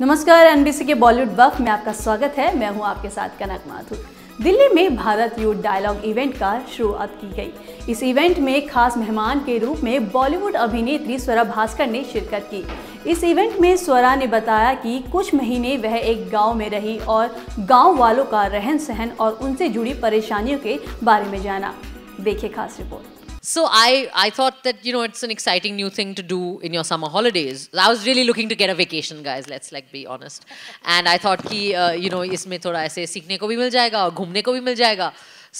नमस्कार एनबीसी के बॉलीवुड वक्त में आपका स्वागत है मैं हूं आपके साथ कनक माथुर दिल्ली में भारत यूथ डायलॉग इवेंट का शुरुआत की गई इस इवेंट में खास मेहमान के रूप में बॉलीवुड अभिनेत्री स्वरा भास्कर ने शिरकत की इस इवेंट में स्वरा ने बताया कि कुछ महीने वह एक गांव में रही और गांव वालों का रहन सहन और उनसे जुड़ी परेशानियों के बारे में जाना देखिए खास report So I, I thought that, you know, it's an exciting new thing to do in your summer holidays. I was really looking to get a vacation, guys, let's like be honest. And I thought ki, uh, you know, isme thoda aise seekhne ko bhi mil jayega aur ghumne ko bhi mil jayega.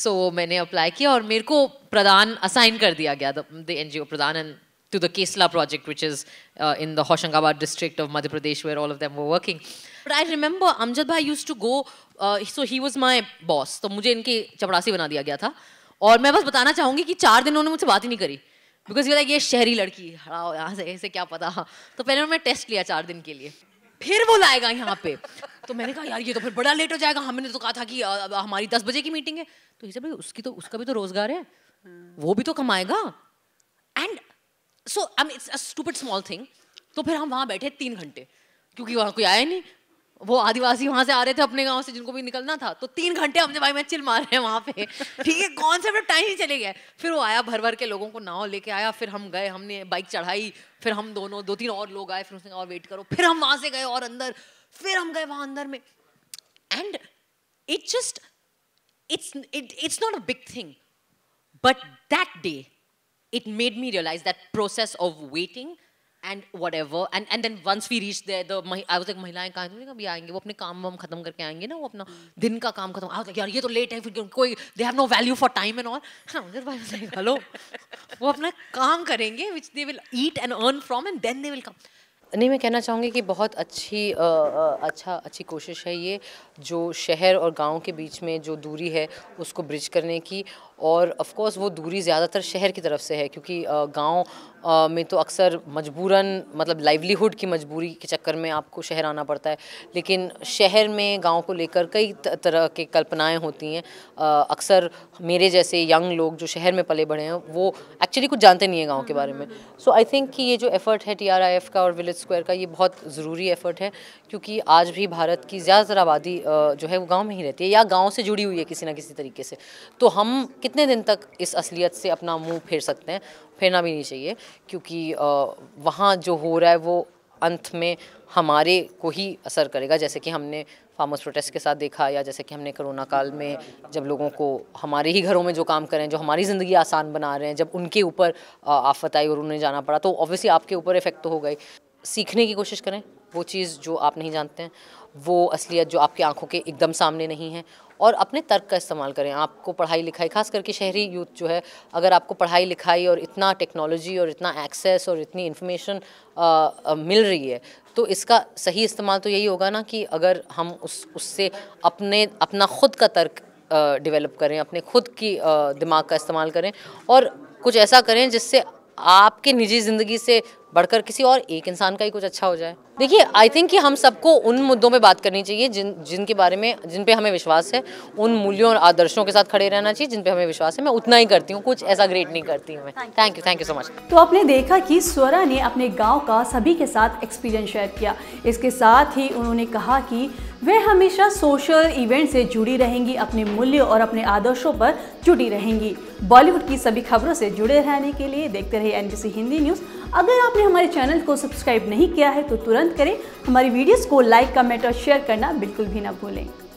So maine apply kiya aur mere ko Pradhan assign kar diya the, NGO Pradhan and to the Kesla project, which is uh, in the Hoshangabad district of Madhya Pradesh, where all of them were working. But I remember Amjad bhai used to go, uh, so he was my boss. So mujhe inke chapadasi bana diya और मैं बस बताना चाहूंगी कि चार दिन उन्होंने मुझसे बात ही नहीं करी बिकॉज ये लाइक ये शहरी लड़की हड़ाओ यहाँ से ऐसे क्या पता तो पहले उन्होंने टेस्ट लिया चार दिन के लिए फिर वो लाएगा यहाँ पे तो मैंने कहा यार ये तो फिर बड़ा लेट हो जाएगा हमने तो कहा था कि आ, हमारी दस बजे की मीटिंग है तो ये भाई उसकी तो उसका भी तो रोजगार है वो भी तो कमाएगा and so I mean it's a stupid small thing तो फिर हम वहाँ बैठे तीन घंटे क्योंकि वहाँ कोई आया नहीं वो आदिवासी वहां से आ रहे थे अपने गांव से जिनको भी निकलना था तो तीन घंटे हमने भाई मैं चिल मार रहे हैं वहां पे ठीक है कौन से टाइम ही चले गए फिर वो आया भर भर के लोगों को नाव लेके आया फिर हम गए हमने बाइक चढ़ाई फिर हम दोनों दो तीन और लोग आए फिर उसने और वेट करो फिर हम वहां से गए और अंदर फिर हम गए वहां अंदर में and it just it's it it's not a big thing but that day it made me realise that process of waiting and whatever and and then once we reach there the I was like महिलाएं कहाँ थी कभी आएंगे वो अपने काम वाम खत्म करके आएंगे ना वो अपना दिन का काम खत्म आई यार ये तो लेट है फिर कोई they have no value for time and all Amjad hello वो अपना काम करेंगे which they will eat and earn from and then they will come नहीं मैं कहना चाहूँगी कि बहुत अच्छी आ, अच्छा अच्छी कोशिश है ये जो शहर और गांव के बीच में जो दूरी है उसको ब्रिज करने की और ऑफ कोर्स वो दूरी ज़्यादातर शहर की तरफ से है क्योंकि गांव में तो अक्सर मजबूरन मतलब लाइवलीहुड की मजबूरी के चक्कर में आपको शहर आना पड़ता है लेकिन शहर में गांव को लेकर कई तरह के कल्पनाएं होती हैं अक्सर मेरे जैसे यंग लोग जो शहर में पले बढ़े हैं वो एक्चुअली कुछ जानते नहीं हैं गाँव के बारे में सो आई थिंक कि ये जो एफ़र्ट है टी का और विलेज स्क्वायर का ये बहुत ज़रूरी एफर्ट है क्योंकि आज भी भारत की ज़्यादातर आबादी जो है वो गाँव में ही रहती है या गाँव से जुड़ी हुई है किसी ना किसी तरीके से तो हम कितने दिन तक इस असलियत से अपना मुँह फेर सकते हैं फेरना भी नहीं चाहिए क्योंकि वहाँ जो हो रहा है वो अंत में हमारे को ही असर करेगा जैसे कि हमने फार्मर्स प्रोटेस्ट के साथ देखा या जैसे कि हमने कोरोना काल में जब लोगों को हमारे ही घरों में जो काम कर रहे हैं जो हमारी ज़िंदगी आसान बना रहे हैं जब उनके ऊपर आफत आई और उन्हें जाना पड़ा तो ऑब्वियसली आपके ऊपर इफेक्ट तो हो गई सीखने की कोशिश करें वो चीज़ जो आप नहीं जानते हैं वो असलियत जो आपकी आंखों के एकदम सामने नहीं है और अपने तर्क का इस्तेमाल करें आपको पढ़ाई लिखाई खास करके शहरी यूथ जो है अगर आपको पढ़ाई लिखाई और इतना टेक्नोलॉजी और इतना एक्सेस और इतनी इन्फॉर्मेशन मिल रही है तो इसका सही इस्तेमाल तो यही होगा ना कि अगर हम उस उससे अपने अपना ख़ुद का तर्क डेवलप करें अपने खुद की दिमाग का इस्तेमाल करें और कुछ ऐसा करें जिससे आपके निजी ज़िंदगी से बढ़कर किसी और एक इंसान का ही कुछ अच्छा हो जाए देखिए आई थिंक कि हम सबको उन मुद्दों पे बात करनी चाहिए जिन जिनके बारे में जिन पे हमें विश्वास है उन मूल्यों और आदर्शों के साथ खड़े रहना चाहिए जिन पे हमें विश्वास है मैं उतना ही करती हूँ कुछ ऐसा ग्रेट नहीं करती हूँ मैं thank you thank you so much तो आपने देखा कि स्वरा ने अपने गाँव का सभी के साथ एक्सपीरियंस शेयर किया इसके साथ ही उन्होंने कहा कि वे हमेशा सोशल इवेंट से जुड़ी रहेंगी अपने मूल्य और अपने आदर्शों पर जुड़ी रहेंगी बॉलीवुड की सभी खबरों से जुड़े रहने के लिए देखते रहिए एनबीसी हिंदी न्यूज़ अगर आपने हमारे चैनल को सब्सक्राइब नहीं किया है तो तुरंत करें हमारी वीडियोस को लाइक कमेंट और शेयर करना बिल्कुल भी ना भूलें